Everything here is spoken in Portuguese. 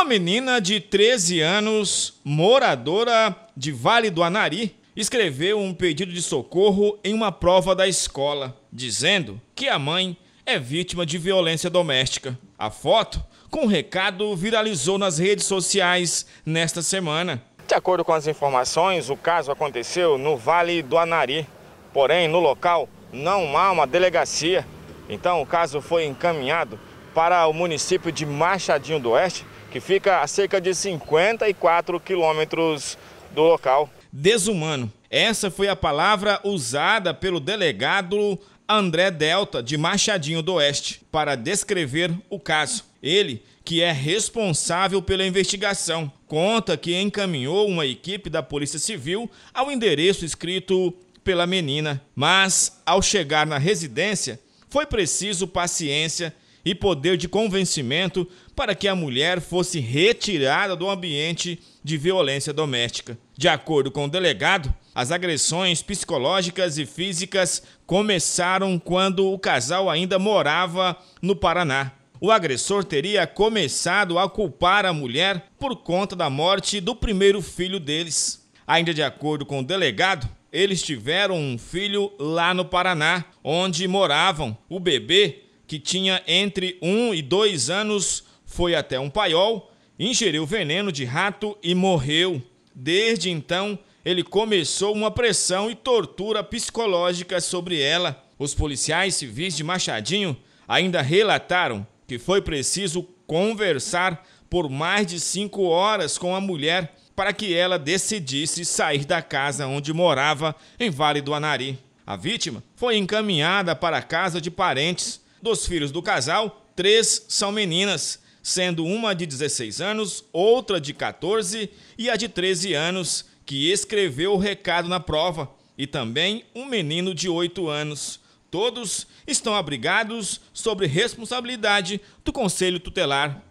Uma menina de 13 anos, moradora de Vale do Anari, escreveu um pedido de socorro em uma prova da escola, dizendo que a mãe é vítima de violência doméstica. A foto, com o recado, viralizou nas redes sociais nesta semana. De acordo com as informações, o caso aconteceu no Vale do Anari. Porém, no local não há uma delegacia. Então, o caso foi encaminhado para o município de Machadinho do Oeste, que fica a cerca de 54 quilômetros do local. Desumano. Essa foi a palavra usada pelo delegado André Delta, de Machadinho do Oeste, para descrever o caso. Ele, que é responsável pela investigação, conta que encaminhou uma equipe da Polícia Civil ao endereço escrito pela menina, mas ao chegar na residência, foi preciso paciência e poder de convencimento para que a mulher fosse retirada do ambiente de violência doméstica. De acordo com o delegado, as agressões psicológicas e físicas começaram quando o casal ainda morava no Paraná. O agressor teria começado a culpar a mulher por conta da morte do primeiro filho deles. Ainda de acordo com o delegado, eles tiveram um filho lá no Paraná, onde moravam. O bebê que tinha entre 1 e 2 anos, foi até um paiol, ingeriu veneno de rato e morreu. Desde então, ele começou uma pressão e tortura psicológica sobre ela. Os policiais civis de Machadinho ainda relataram que foi preciso conversar por mais de cinco horas com a mulher para que ela decidisse sair da casa onde morava, em Vale do Anari. A vítima foi encaminhada para a casa de parentes, dos filhos do casal, três são meninas, sendo uma de 16 anos, outra de 14 e a de 13 anos, que escreveu o recado na prova, e também um menino de 8 anos. Todos estão abrigados sobre responsabilidade do Conselho Tutelar